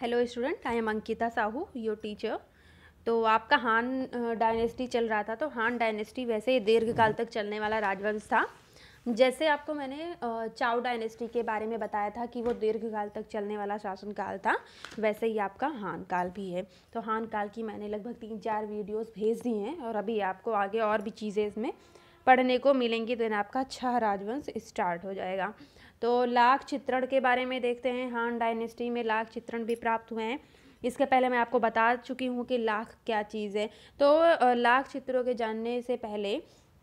hello student I am Ankita Sahu your teacher तो आपका हान डायनेस्टी चल रहा था तो हान डायनेस्टी वैसे ही दीर्घकाल तक चलने वाला राजवंश था जैसे आपको मैंने चाओ डायनेस्टी के बारे में बताया था कि वो दीर्घकाल तक चलने वाला शासनकाल था वैसे ही आपका हान काल भी है तो हान काल की मैंने लगभग तीन चार वीडियोस भेज दी हैं और अभी आपको आगे और भी चीज़ें इसमें पढ़ने को मिलेंगी तो आपका छह अच्छा राजवंश स्टार्ट हो जाएगा तो लाख चित्रण के बारे में देखते हैं हान डायनेस्टी में लाख चित्रण भी प्राप्त हुए हैं इसके पहले मैं आपको बता चुकी हूँ कि लाख क्या चीज़ है तो लाख चित्रों के जानने से पहले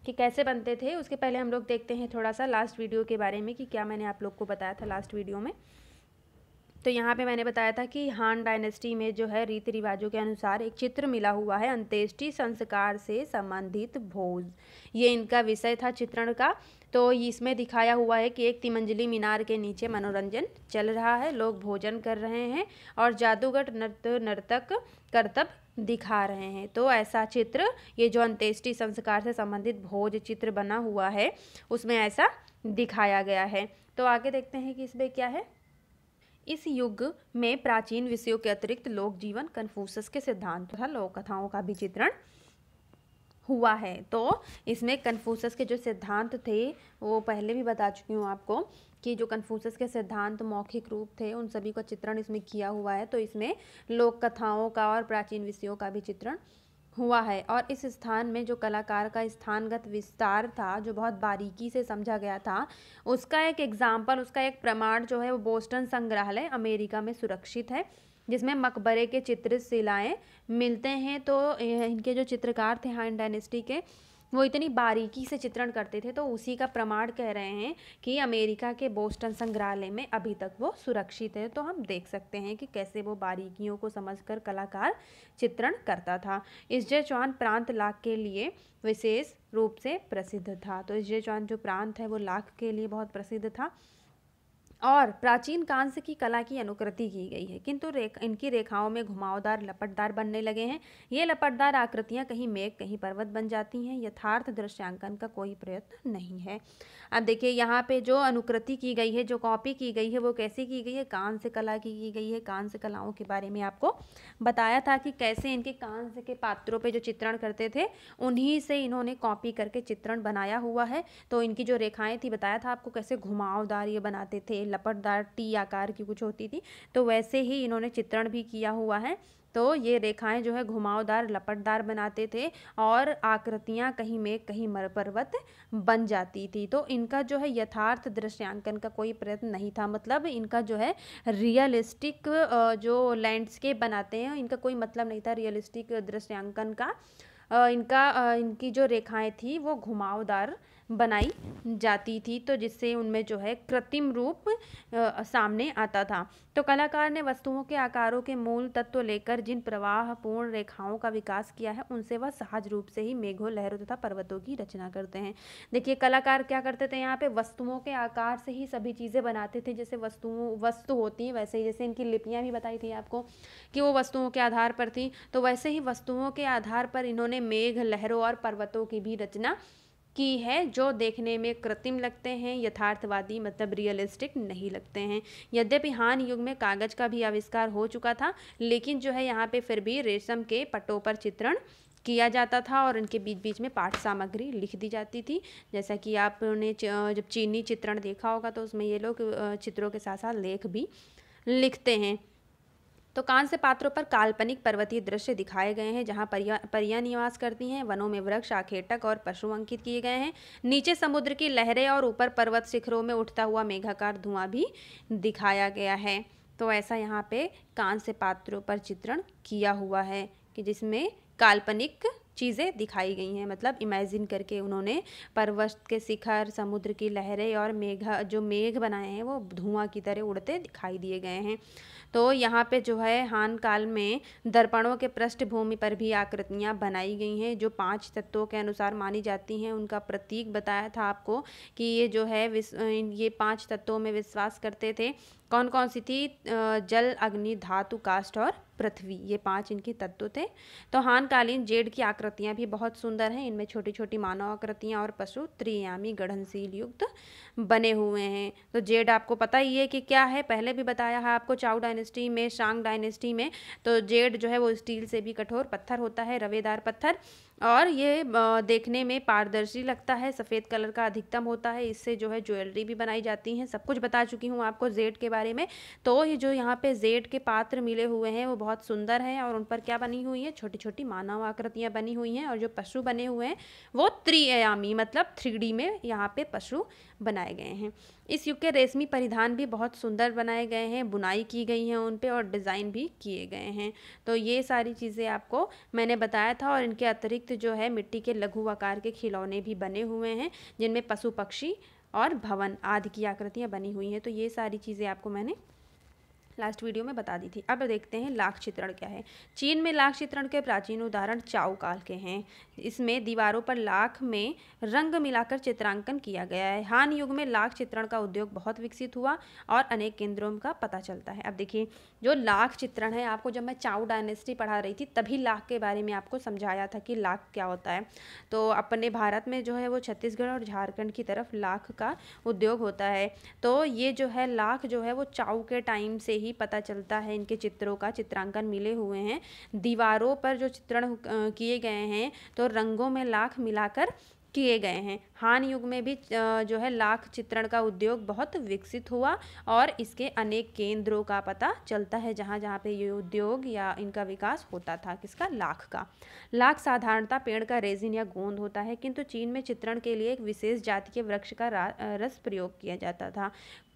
कि कैसे बनते थे उसके पहले हम लोग देखते हैं थोड़ा सा लास्ट वीडियो के बारे में कि क्या मैंने आप लोग को बताया था लास्ट वीडियो में तो यहाँ पे मैंने बताया था कि हान डायनेस्टी में जो है रीति रिवाजों के अनुसार एक चित्र मिला हुआ है अंत्येष्टि संस्कार से संबंधित भोज ये इनका विषय था चित्रण का तो इसमें दिखाया हुआ है कि एक तिमंजली मीनार के नीचे मनोरंजन चल रहा है लोग भोजन कर रहे हैं और जादूगर नर्त नर्तक करतब दिखा रहे हैं तो ऐसा चित्र ये जो अंत्येष्टि संस्कार से संबंधित भोज चित्र बना हुआ है उसमें ऐसा दिखाया गया है तो आगे देखते हैं कि इसमें क्या है इस युग में प्राचीन विषयों के अतिरिक्त लोक जीवन कन्फ्यूसस के सिद्धांत तथा लोक कथाओं का भी चित्रण हुआ है तो इसमें कन्फ्यूसस के जो सिद्धांत थे वो पहले भी बता चुकी हूँ आपको कि जो कन्फ्यूसस के सिद्धांत मौखिक रूप थे उन सभी का चित्रण इसमें किया हुआ है तो इसमें लोक कथाओं का और प्राचीन विषयों का भी चित्रण हुआ है और इस स्थान में जो कलाकार का स्थानगत विस्तार था जो बहुत बारीकी से समझा गया था उसका एक एग्जाम्पल उसका एक प्रमाण जो है वो बोस्टन संग्रहालय अमेरिका में सुरक्षित है जिसमें मकबरे के चित्रशिलाएँ मिलते हैं तो इनके जो चित्रकार थे हान डायनेस्टी के वो इतनी बारीकी से चित्रण करते थे तो उसी का प्रमाण कह रहे हैं कि अमेरिका के बोस्टन संग्रहालय में अभी तक वो सुरक्षित है तो हम देख सकते हैं कि कैसे वो बारीकियों को समझकर कलाकार चित्रण करता था इस जय चौहान प्रांत लाख के लिए विशेष रूप से प्रसिद्ध था तो इस जय चौहान जो प्रांत है वो लाख के लिए बहुत प्रसिद्ध था और प्राचीन कांस्य की कला की अनुकृति की गई है किंतु रेख इनकी रेखाओं में घुमावदार लपटदार बनने लगे हैं ये लपटदार आकृतियाँ कहीं मेघ कहीं पर्वत बन जाती हैं यथार्थ दृश्यांकन का कोई प्रयत्न नहीं है अब देखिए यहाँ पे जो अनुकृति की गई है जो कॉपी की गई है वो कैसे की गई है कांस्य कला की की गई है कांस्य कलाओं के बारे में आपको बताया था कि कैसे इनके कांस्य के पात्रों पर जो चित्रण करते थे उन्हीं से इन्होंने कॉपी करके चित्रण बनाया हुआ है तो इनकी जो रेखाएँ थी बताया था आपको कैसे घुमावदार ये बनाते थे लपटदार टी आकार की कुछ होती थी तो वैसे ही इन्होंने चित्रण भी किया हुआ है तो ये रेखाएं जो है घुमावदार लपटदार बनाते थे और आकृतियां कहीं में कहीं मर पर्वत बन जाती थी तो इनका जो है यथार्थ दृश्यांकन का कोई प्रयत्न नहीं था मतलब इनका जो है रियलिस्टिक जो लैंडस्केप बनाते हैं इनका कोई मतलब नहीं था रियलिस्टिक दृश्यांकन का इनका इनकी जो रेखाएं थी वो घुमावदार बनाई जाती थी तो जिससे उनमें जो है कृत्रिम रूप आ, सामने आता था तो कलाकार ने वस्तुओं के आकारों के मूल तत्व लेकर जिन प्रवाहपूर्ण रेखाओं का विकास किया है उनसे वह सहज रूप से ही मेघों लहरों तथा पर्वतों की रचना करते हैं देखिए कलाकार क्या करते थे यहाँ पे वस्तुओं के आकार से ही सभी चीज़ें बनाते थे जैसे वस्तुओं वस्तु होती हैं वैसे ही जैसे इनकी लिपियाँ भी बताई थी आपको कि वो वस्तुओं के आधार पर थी तो वैसे ही वस्तुओं के आधार पर इन्होंने मेघ लहरों और पर्वतों की भी रचना की है जो देखने में कृत्रिम लगते हैं यथार्थवादी मतलब रियलिस्टिक नहीं लगते हैं यद्यपि हान युग में कागज का भी आविष्कार हो चुका था लेकिन जो है यहाँ पे फिर भी रेशम के पटों पर चित्रण किया जाता था और उनके बीच बीच में पाठ सामग्री लिख दी जाती थी जैसा कि आपने जब चीनी चित्रण देखा होगा तो उसमें ये लोग चित्रों के साथ साथ लेख भी लिखते हैं तो कांस्य पात्रों पर काल्पनिक पर्वतीय दृश्य दिखाए गए हैं जहाँ परिया परियां निवास करती हैं वनों में वृक्ष आखेटक और पशु अंकित किए गए हैं नीचे समुद्र की लहरें और ऊपर पर्वत शिखरों में उठता हुआ मेघाकार धुआं भी दिखाया गया है तो ऐसा यहाँ पे कांस्य पात्रों पर चित्रण किया हुआ है कि जिसमें काल्पनिक चीज़ें दिखाई गई हैं मतलब इमेजिन करके उन्होंने पर्वत के शिखर समुद्र की लहरें और मेघ जो मेघ बनाए हैं वो धुआं की तरह उड़ते दिखाई दिए गए हैं तो यहाँ पे जो है हान काल में दर्पणों के पृष्ठभूमि पर भी आकृतियाँ बनाई गई हैं जो पाँच तत्वों के अनुसार मानी जाती हैं उनका प्रतीक बताया था आपको कि ये जो है ये पाँच तत्वों में विश्वास करते थे कौन कौन सी थी जल अग्नि धातु काष्ट और पृथ्वी ये पांच इनके तत्व थे तो हानकालीन जेड की आकृतियां भी बहुत सुंदर हैं इनमें छोटी छोटी मानव आकृतियां और पशु त्रियामी गढ़नशील युक्त बने हुए हैं तो जेड आपको पता ही है कि क्या है पहले भी बताया है आपको चाउ डायनेस्टी में शांग डायनेस्टी में तो जेड जो है वो स्टील से भी कठोर पत्थर होता है रवेदार पत्थर और ये देखने में पारदर्शी लगता है सफ़ेद कलर का अधिकतम होता है इससे जो है ज्वेलरी भी बनाई जाती है सब कुछ बता चुकी हूँ आपको जेड के बारे में तो ये जो यहाँ पे जेड के पात्र मिले हुए हैं वो बहुत सुंदर हैं और उन पर क्या बनी हुई है छोटी छोटी मानव आकृतियाँ बनी हुई हैं और जो पशु बने हुए हैं वो त्रियामी मतलब थ्री में यहाँ पे पशु बनाए गए हैं इस युग के रेशमी परिधान भी बहुत सुंदर बनाए गए हैं बुनाई की गई है उन पर और डिज़ाइन भी किए गए हैं तो ये सारी चीज़ें आपको मैंने बताया था और इनके अतिरिक्त जो है मिट्टी के लघु आकार के खिलौने भी बने हुए हैं जिनमें पशु पक्षी और भवन आदि की आकृतियाँ बनी हुई हैं तो ये सारी चीज़ें आपको मैंने लास्ट वीडियो में बता दी थी अब देखते हैं लाख चित्रण क्या है चीन में लाख चित्रण के प्राचीन उदाहरण चाऊ काल के हैं इसमें दीवारों पर लाख में रंग मिलाकर चित्रांकन किया गया है हान युग में लाख चित्रण का उद्योग बहुत विकसित हुआ और अनेक केंद्रों का पता चलता है अब देखिए जो लाख चित्रण है आपको जब मैं चाऊ डायनेस्टी पढ़ा रही थी तभी लाख के बारे में आपको समझाया था कि लाख क्या होता है तो अपने भारत में जो है वो छत्तीसगढ़ और झारखंड की तरफ लाख का उद्योग होता है तो ये जो है लाख जो है वो चाऊ के टाइम से ही ही पता चलता है इनके चित्रों का चित्रांकन मिले हुए हैं दीवारों पर जो चित्रण किए गए हैं तो रंगों में लाख मिलाकर किए गए हैं हान युग में भी जो है लाख चित्रण का उद्योग बहुत विकसित हुआ और इसके अनेक केंद्रों का पता चलता है जहाँ जहाँ पे ये उद्योग या इनका विकास होता था किसका लाख का लाख साधारणता पेड़ का रेजिन या गोंद होता है किंतु चीन में चित्रण के लिए एक विशेष जाति के वृक्ष का रस प्रयोग किया जाता था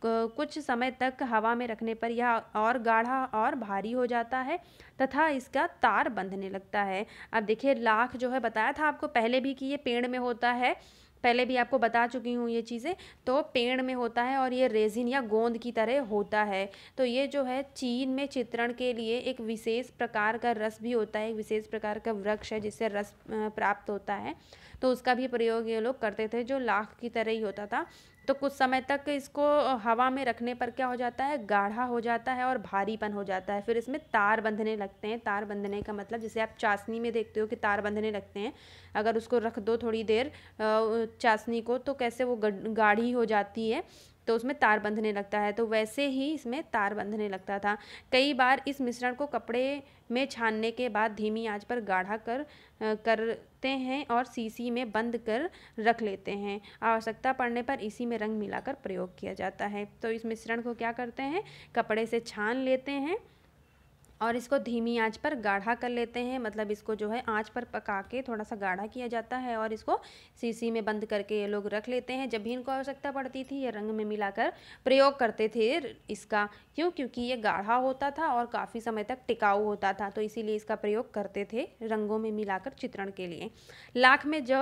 कुछ समय तक हवा में रखने पर यह और गाढ़ा और भारी हो जाता है तथा इसका तार बंधने लगता है अब देखिए लाख जो है बताया था आपको पहले भी कि ये पेड़ में होता है पहले भी आपको बता चुकी हूँ ये चीज़ें तो पेड़ में होता है और ये रेजिन या गोंद की तरह होता है तो ये जो है चीन में चित्रण के लिए एक विशेष प्रकार का रस भी होता है एक विशेष प्रकार का वृक्ष है जिससे रस प्राप्त होता है तो उसका भी प्रयोग ये लोग करते थे जो लाख की तरह ही होता था तो कुछ समय तक इसको हवा में रखने पर क्या हो जाता है गाढ़ा हो जाता है और भारीपन हो जाता है फिर इसमें तार बंधने लगते हैं तार बंधने का मतलब जैसे आप चाशनी में देखते हो कि तार बंधने लगते हैं अगर उसको रख दो थोड़ी देर चाशनी को तो कैसे वो गाढ़ी हो जाती है तो उसमें तार बंधने लगता है तो वैसे ही इसमें तार बंधने लगता था कई बार इस मिश्रण को कपड़े में छानने के बाद धीमी आंच पर गाढ़ा कर करते हैं और सीसी में बंद कर रख लेते हैं आवश्यकता पड़ने पर इसी में रंग मिलाकर प्रयोग किया जाता है तो इस मिश्रण को क्या करते हैं कपड़े से छान लेते हैं और इसको धीमी आंच पर गाढ़ा कर लेते हैं मतलब इसको जो है आंच पर पका के थोड़ा सा गाढ़ा किया जाता है और इसको सीसी में बंद करके ये लोग रख लेते हैं जब भी इनको आवश्यकता पड़ती थी ये रंग में मिलाकर प्रयोग करते थे इसका क्यों क्योंकि ये गाढ़ा होता था और काफ़ी समय तक टिकाऊ होता था तो इसीलिए इसका प्रयोग करते थे रंगों में मिलाकर चित्रण के लिए लाख में जो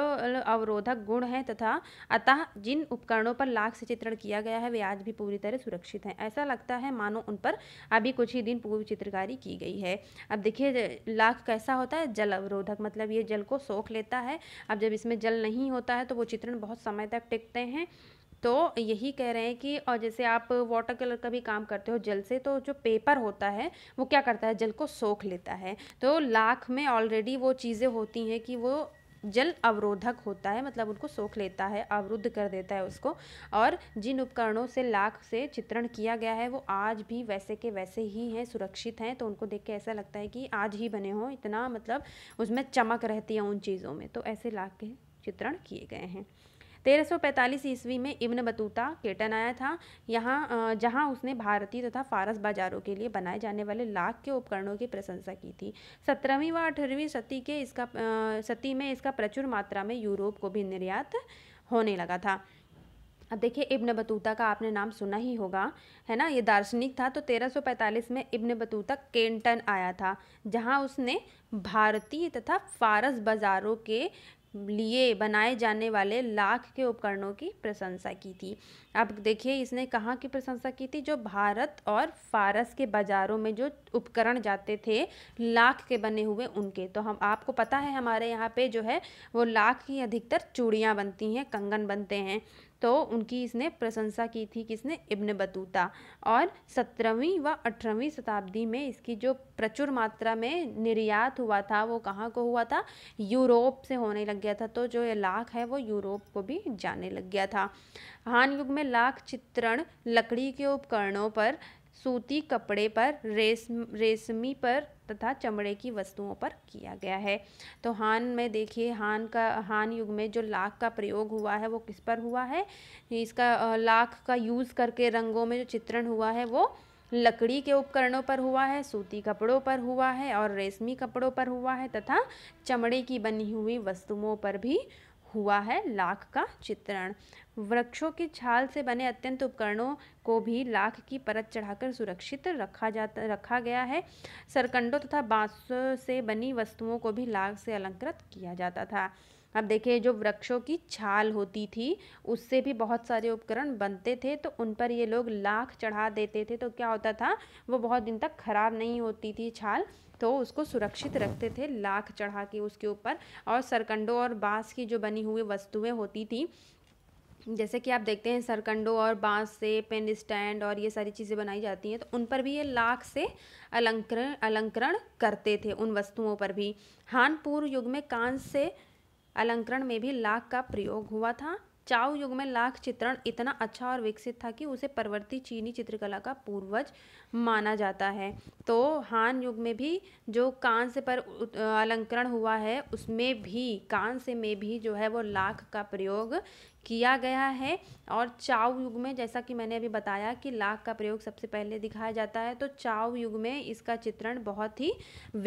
अवरोधक गुण हैं तथा अतः जिन उपकरणों पर लाख से चित्रण किया गया है वे आज भी पूरी तरह सुरक्षित हैं ऐसा लगता है मानो उन पर अभी कुछ ही दिन पूर्व चित्रकारी की की गई है अब देखिए लाख कैसा होता है जल अवरोधक मतलब ये जल को सोख लेता है अब जब इसमें जल नहीं होता है तो वो चित्रण बहुत समय तक टिकते हैं तो यही कह रहे हैं कि और जैसे आप वाटर कलर का भी काम करते हो जल से तो जो पेपर होता है वो क्या करता है जल को सोख लेता है तो लाख में ऑलरेडी वो चीज़ें होती हैं कि वो जल अवरोधक होता है मतलब उनको सोख लेता है अवरुद्ध कर देता है उसको और जिन उपकरणों से लाख से चित्रण किया गया है वो आज भी वैसे के वैसे ही हैं सुरक्षित हैं तो उनको देख के ऐसा लगता है कि आज ही बने हों इतना मतलब उसमें चमक रहती है उन चीज़ों में तो ऐसे लाख के चित्रण किए गए हैं 1345 ईस्वी में इब्न बतूता केटन आया था यहाँ जहाँ उसने भारतीय तथा फारस बाजारों के लिए बनाए जाने वाले लाख के उपकरणों की प्रशंसा की थी सत्रहवीं व अठारहवीं सती के इसका सती में इसका प्रचुर मात्रा में यूरोप को भी निर्यात होने लगा था अब देखिए इब्न बतूता का आपने नाम सुना ही होगा है ना ये दार्शनिक था तो 1345 में इब्न बतूता केंटन आया था जहाँ उसने भारतीय तथा फारस बाज़ारों के लिए बनाए जाने वाले लाख के उपकरणों की प्रशंसा की थी अब देखिए इसने कहाँ की प्रशंसा की थी जो भारत और फारस के बाज़ारों में जो उपकरण जाते थे लाख के बने हुए उनके तो हम आपको पता है हमारे यहाँ पे जो है वो लाख की अधिकतर चूड़ियाँ बनती हैं कंगन बनते हैं तो उनकी इसने प्रशंसा की थी किसने इब्न बतूता और सत्रहवीं व अठारहवीं शताब्दी में इसकी जो प्रचुर मात्रा में निर्यात हुआ था वो कहाँ को हुआ था यूरोप से होने लग गया था तो जो ये लाख है वो यूरोप को भी जाने लग गया था हान युग में लाख चित्रण लकड़ी के उपकरणों पर सूती कपड़े पर रेशम रेशमी पर तथा चमड़े की वस्तुओं पर किया गया है तो हान में देखिए हान का हान युग में जो लाख का प्रयोग हुआ है वो किस पर हुआ है इसका लाख का यूज़ करके रंगों में जो चित्रण हुआ है वो लकड़ी के उपकरणों पर हुआ है सूती कपड़ों पर हुआ है और रेशमी कपड़ों पर हुआ है तथा चमड़े की बनी हुई वस्तुओं पर भी हुआ है लाख का चित्रण वृक्षों की छाल से बने अत्यंत उपकरणों को भी लाख की परत चढ़ाकर सुरक्षित रखा जाता रखा गया है सरकंडों तथा बांसों से बनी वस्तुओं को भी लाख से अलंकृत किया जाता था अब देखिए जो वृक्षों की छाल होती थी उससे भी बहुत सारे उपकरण बनते थे तो उन पर ये लोग लाख चढ़ा देते थे तो क्या होता था वो बहुत दिन तक ख़राब नहीं होती थी छाल तो उसको सुरक्षित रखते थे लाख चढ़ा के उसके ऊपर और सरकंडों और बाँस की जो बनी हुई वस्तुएँ होती थी जैसे कि आप देखते हैं सरकंडों और बांस से पेन स्टैंड और ये सारी चीज़ें बनाई जाती हैं तो उन पर भी ये लाख से अलंकरण अलंकरण करते थे उन वस्तुओं पर भी हानपुर युग में कांस से अलंकरण में भी लाख का प्रयोग हुआ था चाव युग में लाख चित्रण इतना अच्छा और विकसित था कि उसे परवर्ती चीनी चित्रकला का पूर्वज माना जाता है तो हान युग में भी जो कांस्य पर अलंकरण हुआ है उसमें भी कांस्य में भी जो है वो लाख का प्रयोग किया गया है और चाव युग में जैसा कि मैंने अभी बताया कि लाख का प्रयोग सबसे पहले दिखाया जाता है तो चाव युग में इसका चित्रण बहुत ही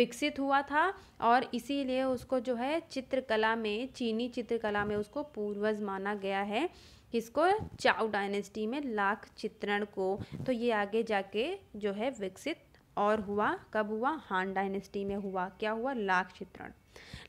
विकसित हुआ था और इसीलिए उसको जो है चित्रकला में चीनी चित्रकला में उसको पूर्वज माना गया है किसको चाव डायनेस्टी में लाख चित्रण को तो ये आगे जाके जो है विकसित और हुआ कब हुआ हान डायनेस्टी में हुआ क्या हुआ लाख चित्रण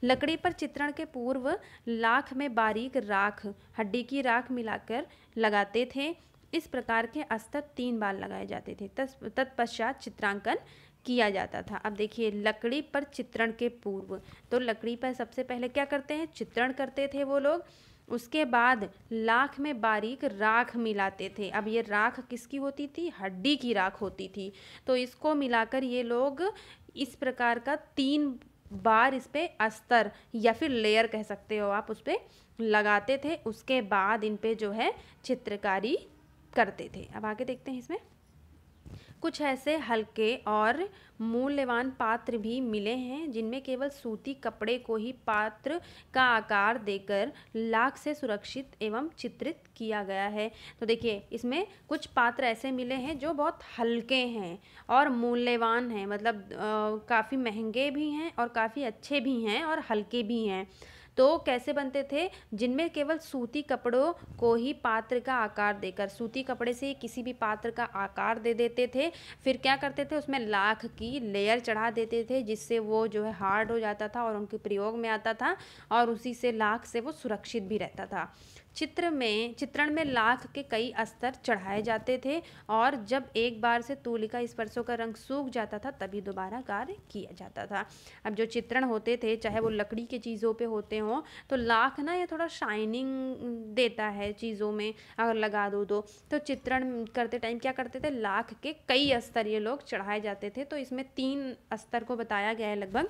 लकड़ी पर चित्रण के पूर्व लाख में बारीक राख हड्डी की राख मिलाकर लगाते थे इस प्रकार के अस्तर तीन बार लगाए जाते थे तत्पश्चात चित्रांकन किया जाता था अब देखिए लकड़ी पर चित्रण के पूर्व तो लकड़ी पर सबसे पहले क्या करते हैं चित्रण करते थे वो लोग उसके बाद लाख में बारीक राख मिलाते थे अब ये राख किसकी होती थी हड्डी की राख होती थी तो इसको मिलाकर ये लोग इस प्रकार का तीन बार इस पर अस्तर या फिर लेयर कह सकते हो आप उस पर लगाते थे उसके बाद इन पर जो है चित्रकारी करते थे अब आगे देखते हैं इसमें कुछ ऐसे हल्के और मूल्यवान पात्र भी मिले हैं जिनमें केवल सूती कपड़े को ही पात्र का आकार देकर लाख से सुरक्षित एवं चित्रित किया गया है तो देखिए इसमें कुछ पात्र ऐसे मिले हैं जो बहुत हल्के हैं और मूल्यवान हैं मतलब काफ़ी महंगे भी हैं और काफ़ी अच्छे भी हैं और हल्के भी हैं तो कैसे बनते थे जिनमें केवल सूती कपड़ों को ही पात्र का आकार देकर सूती कपड़े से किसी भी पात्र का आकार दे देते थे फिर क्या करते थे उसमें लाख की लेयर चढ़ा देते थे जिससे वो जो है हार्ड हो जाता था और उनके प्रयोग में आता था और उसी से लाख से वो सुरक्षित भी रहता था चित्र में चित्रण में लाख के कई अस्तर चढ़ाए जाते थे और जब एक बार से तूलिका स्पर्शों का रंग सूख जाता था तभी दोबारा कार्य किया जाता था अब जो चित्रण होते थे चाहे वो लकड़ी के चीज़ों पे होते हों तो लाख ना ये थोड़ा शाइनिंग देता है चीज़ों में अगर लगा दो तो तो चित्रण करते टाइम क्या करते थे लाख के कई अस्तर ये लोग चढ़ाए जाते थे तो इसमें तीन अस्तर को बताया गया है लगभग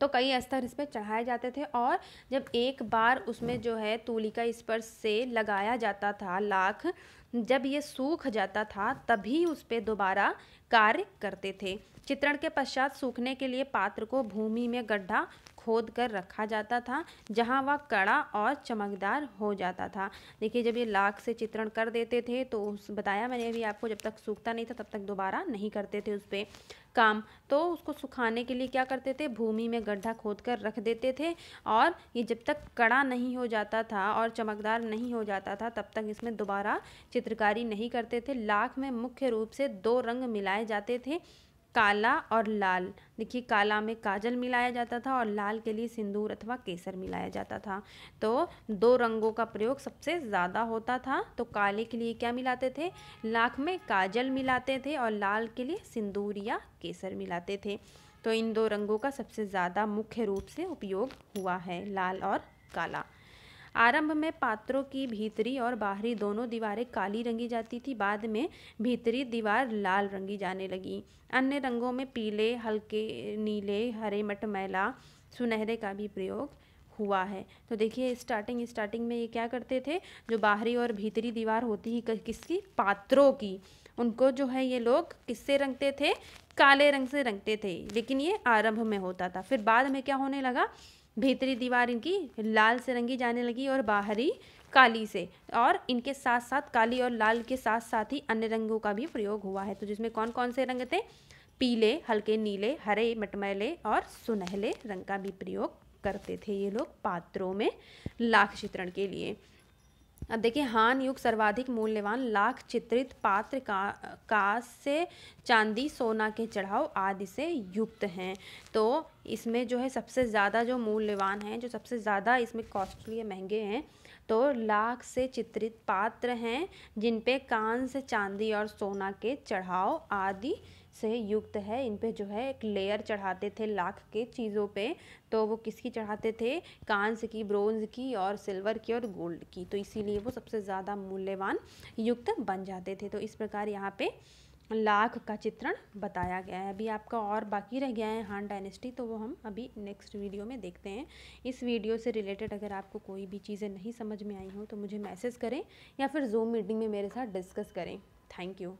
तो कई स्तर इस पर चढ़ाए जाते थे और जब एक बार उसमें जो है तूली का स्पर्श से लगाया जाता था लाख जब ये सूख जाता था तभी उस पर दोबारा कार्य करते थे चित्रण के पश्चात सूखने के लिए पात्र को भूमि में गड्ढा खोद कर रखा जाता था जहाँ वह कड़ा और चमकदार हो जाता था देखिए जब ये लाख से चित्रण कर देते थे तो उस बताया मैंने अभी आपको जब तक सूखता नहीं था तब तक दोबारा नहीं करते थे उस पर काम तो उसको सुखाने के लिए क्या करते थे भूमि में गड्ढा खोद कर रख देते थे और ये जब तक कड़ा नहीं हो जाता था और चमकदार नहीं हो जाता था तब तक इसमें दोबारा चित्रकारी नहीं करते थे लाख में मुख्य रूप से दो रंग मिलाए जाते थे काला और लाल देखिए काला में काजल मिलाया जाता था और लाल के लिए सिंदूर अथवा केसर मिलाया जाता था तो दो रंगों का प्रयोग सबसे ज़्यादा होता था तो काले के लिए क्या मिलाते थे लाख में काजल मिलाते थे और लाल के लिए सिंदूर या केसर मिलाते थे तो इन दो रंगों का सबसे ज़्यादा मुख्य रूप से उपयोग हुआ है लाल और काला आरंभ में पात्रों की भीतरी और बाहरी दोनों दीवारें काली रंगी जाती थी बाद में भीतरी दीवार लाल रंगी जाने लगी अन्य रंगों में पीले हल्के नीले हरे मटमैला सुनहरे का भी प्रयोग हुआ है तो देखिए स्टार्टिंग स्टार्टिंग में ये क्या करते थे जो बाहरी और भीतरी दीवार होती ही किसकी पात्रों की उनको जो है ये लोग किससे रंगते थे काले रंग से रंगते थे लेकिन ये आरंभ में होता था फिर बाद में क्या होने लगा भीतरी दीवार इनकी लाल से रंगी जाने लगी और बाहरी काली से और इनके साथ साथ काली और लाल के साथ साथ ही अन्य रंगों का भी प्रयोग हुआ है तो जिसमें कौन कौन से रंग थे पीले हल्के नीले हरे मटमैले और सुनहले रंग का भी प्रयोग करते थे ये लोग पात्रों में लाख चित्रण के लिए अब देखिए हान युग सर्वाधिक मूल्यवान लाख चित्रित पात्र का का से चांदी सोना के चढ़ाव आदि से युक्त हैं तो इसमें जो है सबसे ज़्यादा जो मूल्यवान हैं जो सबसे ज़्यादा इसमें कॉस्टली महंगे हैं तो लाख से चित्रित पात्र हैं जिन पे कांस चांदी और सोना के चढ़ाव आदि से युक्त है इन पे जो है एक लेयर चढ़ाते थे लाख के चीज़ों पे तो वो किसकी चढ़ाते थे कांस की ब्रोंज की और सिल्वर की और गोल्ड की तो इसीलिए वो सबसे ज़्यादा मूल्यवान युक्त बन जाते थे तो इस प्रकार यहाँ पे लाख का चित्रण बताया गया है अभी आपका और बाकी रह गया है हान डायनेस्टी तो वो हम अभी नेक्स्ट वीडियो में देखते हैं इस वीडियो से रिलेटेड अगर आपको कोई भी चीज़ें नहीं समझ में आई हो तो मुझे मैसेज करें या फिर जूम मीटिंग में मेरे साथ डिस्कस करें थैंक यू